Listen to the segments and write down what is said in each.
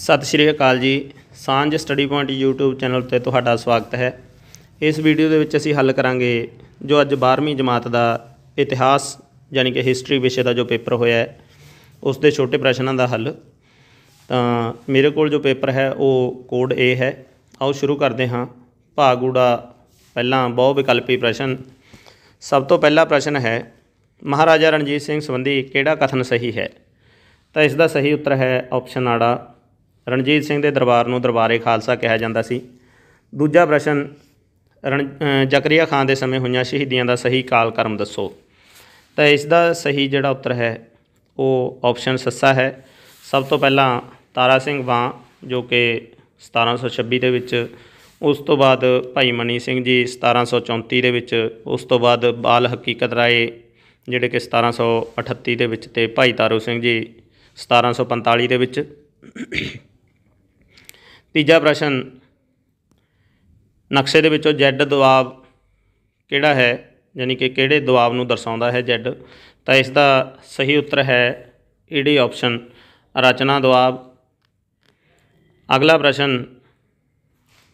ਸਤਿ ਸ਼੍ਰੀ ਅਕਾਲ ਜੀ ਸਾਂਝ ਸਟੱਡੀ ਪੁਆਇੰਟ YouTube ਚੈਨਲ ਤੇ ਤੁਹਾਡਾ ਸਵਾਗਤ ਹੈ ਇਸ ਵੀਡੀਓ ਦੇ ਵਿੱਚ ਅਸੀਂ ਹੱਲ ਕਰਾਂਗੇ ਜੋ ਅੱਜ 12ਵੀਂ ਜਮਾਤ ਦਾ ਇਤਿਹਾਸ ਯਾਨੀ ਕਿ ਹਿਸਟਰੀ ਵਿਸ਼ੇ ਦਾ ਜੋ ਪੇਪਰ ਹੋਇਆ ਹੈ ਉਸ ਦੇ ਛੋਟੇ ਪ੍ਰਸ਼ਨਾਂ ਦਾ ਹੱਲ ਤਾਂ ਮੇਰੇ ਕੋਲ ਜੋ ਪੇਪਰ ਹੈ ਉਹ ਕੋਡ A ਹੈ ਆਓ ਸ਼ੁਰੂ ਕਰਦੇ ਹਾਂ ਭਾਗੂੜਾ ਪਹਿਲਾ ਬਹੁ ਵਿਕਲਪੀ ਪ੍ਰਸ਼ਨ ਸਭ ਤੋਂ ਪਹਿਲਾ ਪ੍ਰਸ਼ਨ ਹੈ ਮਹਾਰਾਜਾ ਰਣਜੀਤ ਸਿੰਘ ਸੰਬੰਧੀ ਕਿਹੜਾ ਕਥਨ ਸਹੀ ਹੈ ਤਾਂ ਇਸ ਦਾ ਸਹੀ ਉੱਤਰ ਹੈ ਆਪਸ਼ਨ ਆੜਾ ਰਣਜੀਤ ਸਿੰਘ ਦੇ ਦਰਬਾਰ ਨੂੰ ਦਰਬਾਰੇ ਖਾਲਸਾ ਕਿਹਾ ਜਾਂਦਾ ਸੀ ਦੂਜਾ ਪ੍ਰਸ਼ਨ ਰਣ ਜ਼ਕਰੀਆ ਖਾਨ ਦੇ ਸਮੇਂ ਹੋਈਆਂ ਸ਼ਹੀਦੀਆਂ ਦਾ ਸਹੀ ਕਰਮ ਦੱਸੋ ਤਾਂ ਇਸ ਦਾ ਸਹੀ ਜਿਹੜਾ ਉੱਤਰ ਹੈ ਉਹ ਆਪਸ਼ਨ ਸੱਸਾ ਹੈ ਸਭ ਤੋਂ ਪਹਿਲਾਂ ਤਾਰਾ ਸਿੰਘ ਵਾਂ ਜੋ ਕਿ 1726 ਦੇ ਵਿੱਚ ਉਸ ਤੋਂ ਬਾਅਦ ਭਾਈ ਮਨੀ ਸਿੰਘ ਜੀ 1734 ਦੇ ਵਿੱਚ ਉਸ ਤੋਂ ਬਾਅਦ ਬਾਲ ਹਕੀਕਤ ਰਾਏ ਜਿਹੜੇ ਕਿ 1738 ਦੇ ਵਿੱਚ ਤੇ ਭਾਈ ਤਾਰੂ ਸਿੰਘ ਜੀ 1745 ਦੇ ਵਿੱਚ ਤੀਜਾ ਪ੍ਰਸ਼ਨ ਨਕਸ਼ੇ ਦੇ ਵਿੱਚੋਂ ਜੈਡ ਦਬਾਅ ਕਿਹੜਾ ਹੈ ਯਾਨੀ ਕਿ ਕਿਹੜੇ ਦਬਾਅ ਨੂੰ ਦਰਸਾਉਂਦਾ ਹੈ ਜੈਡ ਤਾਂ ਇਸ ਦਾ ਸਹੀ ਉੱਤਰ ਹੈ ਈਡੀ ਆਪਸ਼ਨ ਰਚਨਾ ਦਬਾਅ ਅਗਲਾ ਪ੍ਰਸ਼ਨ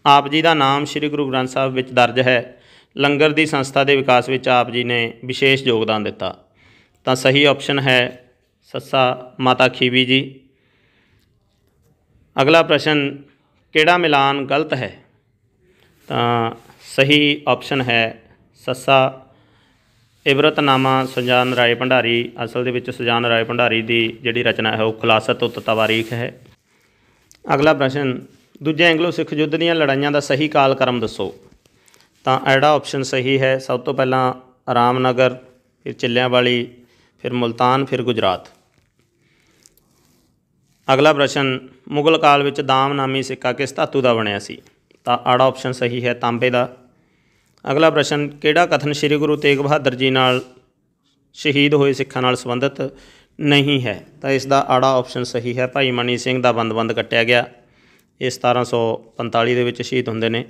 ਆਪ ਜੀ ਦਾ ਨਾਮ ਸ੍ਰੀ ਗੁਰੂ ਗ੍ਰੰਥ ਸਾਹਿਬ ਵਿੱਚ ਦਰਜ ਹੈ ਲੰਗਰ ਦੀ ਸੰਸਥਾ ਦੇ ਵਿਕਾਸ ਵਿੱਚ ਆਪ ਜੀ ਨੇ ਵਿਸ਼ੇਸ਼ ਯੋਗਦਾਨ ਦਿੱਤਾ ਤਾਂ ਸਹੀ ਆਪਸ਼ਨ ਹੈ ਸੱਸਾ ਮਾਤਾ ਖੀਵੀ ਜੀ ਅਗਲਾ ਪ੍ਰਸ਼ਨ ਕਿਹੜਾ ਮਿਲਾਨ ਗਲਤ ਹੈ ਤਾਂ ਸਹੀ ਆਪਸ਼ਨ ਹੈ ਸੱਸਾ ਇਬਰਤਨਾਮਾ ਸੁਜਾਨ ਰਾਏ ਭੰਡਾਰੀ ਅਸਲ ਦੇ ਵਿੱਚ ਸੁਜਾਨ ਰਾਏ ਭੰਡਾਰੀ ਦੀ ਜਿਹੜੀ ਰਚਨਾ ਹੈ ਉਹ ਖੁਲਾਸਤ ਉਤ ਤਵਾਰੀਖ ਹੈ ਅਗਲਾ ਪ੍ਰਸ਼ਨ ਦੂਜੇ ਐਂਗਲੋ ਸਿੱਖ ਯੁੱਧ ਦੀਆਂ ਲੜਾਈਆਂ ਦਾ ਸਹੀ ਕਾਲਕ੍ਰਮ ਦੱਸੋ ਤਾਂ ਐਡਾ ਆਪਸ਼ਨ ਸਹੀ ਹੈ ਸਭ ਤੋਂ ਪਹਿਲਾਂ ਰਾਮਨਗਰ ਫਿਰ ਚਿੱਲਿਆਂਵਾਲੀ ਫਿਰ ਮੁਲਤਾਨ ਫਿਰ ਗੁਜਰਾਤ ਅਗਲਾ ਪ੍ਰਸ਼ਨ ਮੁਗਲ ਕਾਲ ਵਿੱਚ ਦਾਮ ਨਾਮੀ ਸਿੱਕਾ ਕਿਸ ਧਾਤੂ ਦਾ ਬਣਿਆ ਸੀ ਤਾਂ ਆੜਾ ਆਪਸ਼ਨ ਸਹੀ ਹੈ ਤਾਂਬੇ ਦਾ ਅਗਲਾ ਪ੍ਰਸ਼ਨ ਕਿਹੜਾ ਕਥਨ ਸ੍ਰੀ ਗੁਰੂ ਤੇਗ ਬਹਾਦਰ ਜੀ ਨਾਲ ਸ਼ਹੀਦ ਹੋਏ ਸਿੱਖਾਂ ਨਾਲ ਸੰਬੰਧਿਤ ਨਹੀਂ ਹੈ ਤਾਂ ਇਸ ਦਾ ਆੜਾ ਆਪਸ਼ਨ ਸਹੀ ਹੈ ਭਾਈ ਮਨੀ ਸਿੰਘ ਦਾ ਬੰਦ-ਬੰਦ ਕੱਟਿਆ ਗਿਆ ਇਹ 1745 ਦੇ ਵਿੱਚ ਸ਼ਹੀਦ ਹੁੰਦੇ ਨੇ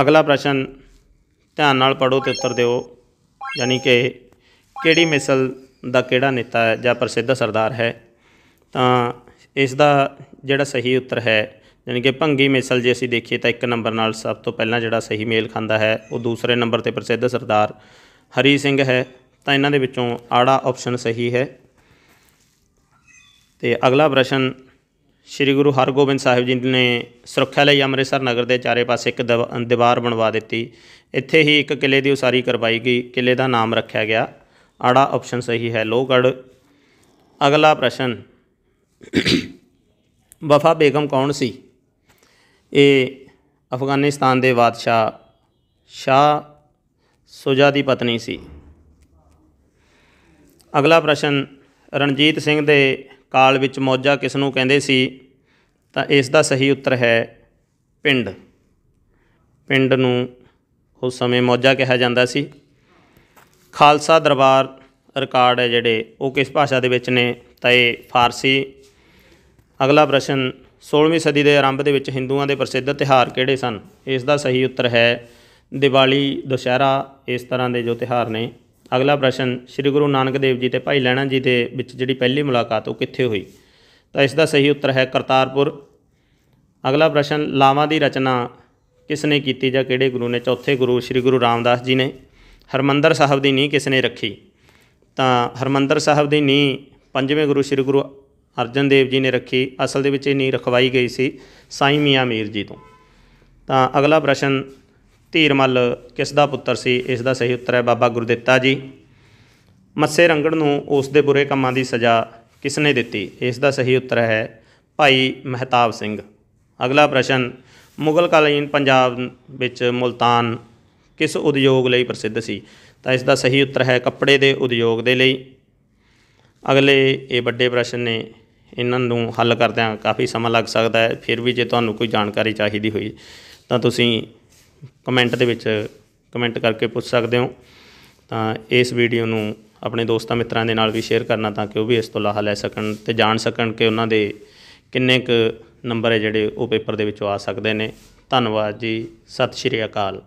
ਅਗਲਾ ਪ੍ਰਸ਼ਨ ਧਿਆਨ ਨਾਲ ਪੜੋ ਤੇ ਉੱਤਰ ਦਿਓ ਯਾਨੀ ਕਿ ਕਿਹੜੀ ਮਿਸਲ ਦਾ ਕਿਹੜਾ ਨੇਤਾ ਹੈ ਜਾਂ ਪ੍ਰਸਿੱਧ ਸਰਦਾਰ ਹੈ ਤਾਂ ਇਸ ਦਾ ਜਿਹੜਾ ਸਹੀ ਉੱਤਰ ਹੈ ਯਾਨੀ ਕਿ ਭੰਗੀ ਮਿਸਲ ਜੇ ਅਸੀਂ ਦੇਖੀਏ ਤਾਂ ਇੱਕ ਨੰਬਰ ਨਾਲ ਸਭ ਤੋਂ ਪਹਿਲਾਂ ਜਿਹੜਾ ਸਹੀ ਮੇਲ ਖਾਂਦਾ ਹੈ ਉਹ ਦੂਸਰੇ ਨੰਬਰ ਤੇ ਪ੍ਰਸਿੱਧ ਸਰਦਾਰ ਹਰੀ ਸਿੰਘ ਹੈ ਤਾਂ ਇਹਨਾਂ ਦੇ ਵਿੱਚੋਂ ਆੜਾ ਆਪਸ਼ਨ ਸਹੀ ਹੈ ਤੇ ਅਗਲਾ ਪ੍ਰਸ਼ਨ ਸ੍ਰੀ ਗੁਰੂ ਹਰਗੋਬਿੰਦ ਸਾਹਿਬ ਜੀ ਨੇ ਸੁਰੱਖਿਆ ਲਈ ਅੰਮ੍ਰਿਤਸਰ ਨਗਰ ਦੇ ਚਾਰੇ ਪਾਸੇ ਇੱਕ ਦੀਵਾਰ ਬਣਵਾ ਦਿੱਤੀ ਇੱਥੇ ਹੀ ਇੱਕ ਕਿਲੇ ਦੀ ਉਸਾਰੀ ਕਰਵਾਈ ਗਈ ਕਿਲੇ ਦਾ ਨਾਮ ਰੱਖਿਆ ਗਿਆ आड़ा ऑप्शन ਸਹੀ ਹੈ ਲੋਗੜ ਅਗਲਾ ਪ੍ਰਸ਼ਨ ਵਫਾ ਬੇਗਮ ਕੌਣ ਸੀ ਇਹ ਅਫਗਾਨਿਸਤਾਨ ਦੇ ਬਾਦਸ਼ਾਹ ਸ਼ਾ ਸੁਜਾ ਦੀ ਪਤਨੀ ਸੀ ਅਗਲਾ ਪ੍ਰਸ਼ਨ ਰਣਜੀਤ ਸਿੰਘ ਦੇ ਕਾਲ ਵਿੱਚ ਮੌਜਾ ਕਿਸ ਨੂੰ ਕਹਿੰਦੇ ਸੀ ਤਾਂ ਇਸ ਦਾ ਸਹੀ ਉੱਤਰ ਹੈ ਪਿੰਡ ਪਿੰਡ ਨੂੰ ਉਸ ਸਮੇਂ ਮੌਜਾ ਕਿਹਾ ਜਾਂਦਾ ਸੀ ਖਾਲਸਾ ਦਰਬਾਰ ਰਿਕਾਰਡ ਹੈ ਜਿਹੜੇ ਉਹ ਕਿਸ ਭਾਸ਼ਾ ਦੇ ਵਿੱਚ ਨੇ ਤਾਂ ਇਹ ਫਾਰਸੀ ਅਗਲਾ ਪ੍ਰਸ਼ਨ 16ਵੀਂ ਸਦੀ ਦੇ ਆਰੰਭ ਦੇ ਵਿੱਚ ਹਿੰਦੂਆਂ ਦੇ ਪ੍ਰਸਿੱਧ ਤਿਹਾਰ ਕਿਹੜੇ ਸਨ ਇਸ ਦਾ ਸਹੀ ਉੱਤਰ ਹੈ ਦੀਵਾਲੀ ਦੁਸ਼ਹਿਰਾ ਇਸ ਤਰ੍ਹਾਂ ਦੇ ਜੋ ਤਿਹਾਰ ਨੇ ਅਗਲਾ ਪ੍ਰਸ਼ਨ ਸ੍ਰੀ ਗੁਰੂ ਨਾਨਕ ਦੇਵ ਜੀ ਤੇ ਭਾਈ ਲੈਣਾ ਜੀ ਦੇ ਵਿੱਚ ਜਿਹੜੀ ਪਹਿਲੀ ਮੁਲਾਕਾਤ ਉਹ ਕਿੱਥੇ ਹੋਈ ਤਾਂ ਇਸ ਦਾ ਸਹੀ ਉੱਤਰ ਹੈ ਕਰਤਾਰਪੁਰ ਅਗਲਾ ਪ੍ਰਸ਼ਨ ਲਾਵਾਂ ਦੀ ਰਚਨਾ ਕਿਸ ਨੇ ਕੀਤੀ ਜਾਂ ਕਿਹੜੇ ਗੁਰੂ ਨੇ ਚੌਥੇ ਗੁਰੂ ਸ੍ਰੀ ਗੁਰੂ ਰਾਮਦਾਸ ਜੀ ਨੇ ਹਰਮੰਦਰ ਸਾਹਿਬ ਦੀ ਨੀਂਹ ਕਿਸ ਨੇ ਰੱਖੀ ਤਾਂ ਹਰਮੰਦਰ ਸਾਹਿਬ ਦੀ ਨੀਂਹ ਪੰਜਵੇਂ ਗੁਰੂ ਸ੍ਰੀ ਗੁਰੂ ਅਰਜਨ ਦੇਵ ਜੀ ਨੇ ਰੱਖੀ ਅਸਲ ਦੇ ਵਿੱਚ ਇਹ ਨੀਂਹ ਰਖਵਾਈ ਗਈ ਸੀ ਸਾਈ ਮੀਆਂ ਮੀਰ ਜੀ ਤੋਂ ਤਾਂ ਅਗਲਾ ਪ੍ਰਸ਼ਨ ਧੀਰਮਲ ਕਿਸ ਦਾ ਪੁੱਤਰ ਸੀ ਇਸ ਦਾ ਸਹੀ ਉੱਤਰ ਹੈ ਬਾਬਾ ਗੁਰਦਿੱਤਾ ਜੀ ਮੱਸੇ ਰੰਗੜ ਨੂੰ ਉਸ ਦੇ ਬੁਰੇ ਕੰਮਾਂ ਦੀ ਸਜ਼ਾ ਕਿਸ ਨੇ ਦਿੱਤੀ ਇਸ ਦਾ ਸਹੀ ਉੱਤਰ ਹੈ ਭਾਈ ਮਹਿਤਾਬ ਸਿੰਘ ਅਗਲਾ ਪ੍ਰਸ਼ਨ ਮੁਗਲ ਕਾਲੀਨ ਪੰਜਾਬ ਵਿੱਚ ਮੁਲਤਾਨ ਕਿਸ ਉਦਯੋਗ ਲਈ ਪ੍ਰਸਿੱਧ ਸੀ ਤਾਂ ਇਸ ਦਾ ਸਹੀ ਉੱਤਰ ਹੈ ਕੱਪੜੇ ਦੇ ਉਦਯੋਗ ਦੇ ਲਈ ਅਗਲੇ ਇਹ ਵੱਡੇ ਪ੍ਰਸ਼ਨ ਨੇ ਇਹਨਾਂ ਨੂੰ ਹੱਲ ਕਰਦਿਆਂ ਕਾਫੀ ਸਮਾਂ ਲੱਗ ਸਕਦਾ ਹੈ ਫਿਰ ਵੀ ਜੇ ਤੁਹਾਨੂੰ ਕੋਈ ਜਾਣਕਾਰੀ ਚਾਹੀਦੀ ਹੋਈ ਤਾਂ ਤੁਸੀਂ ਕਮੈਂਟ ਦੇ ਵਿੱਚ ਕਮੈਂਟ ਕਰਕੇ ਪੁੱਛ ਸਕਦੇ ਹੋ ਤਾਂ ਇਸ ਵੀਡੀਓ ਨੂੰ ਆਪਣੇ ਦੋਸਤਾਂ ਮਿੱਤਰਾਂ ਦੇ ਨਾਲ ਵੀ ਸ਼ੇਅਰ ਕਰਨਾ ਤਾਂ ਕਿ ਉਹ ਵੀ ਇਸ ਤੋਂ ਲਾਹਾ ਲੈ ਸਕਣ ਤੇ ਜਾਣ ਸਕਣ ਕਿ ਉਹਨਾਂ ਦੇ ਕਿੰਨੇ ਕੁ ਨੰਬਰ ਹੈ ਜਿਹੜੇ ਉਹ ਪੇਪਰ ਦੇ ਵਿੱਚੋਂ ਆ ਸਕਦੇ ਨੇ ਧੰਨਵਾਦ ਜੀ ਸਤਿ ਸ਼੍ਰੀ ਅਕਾਲ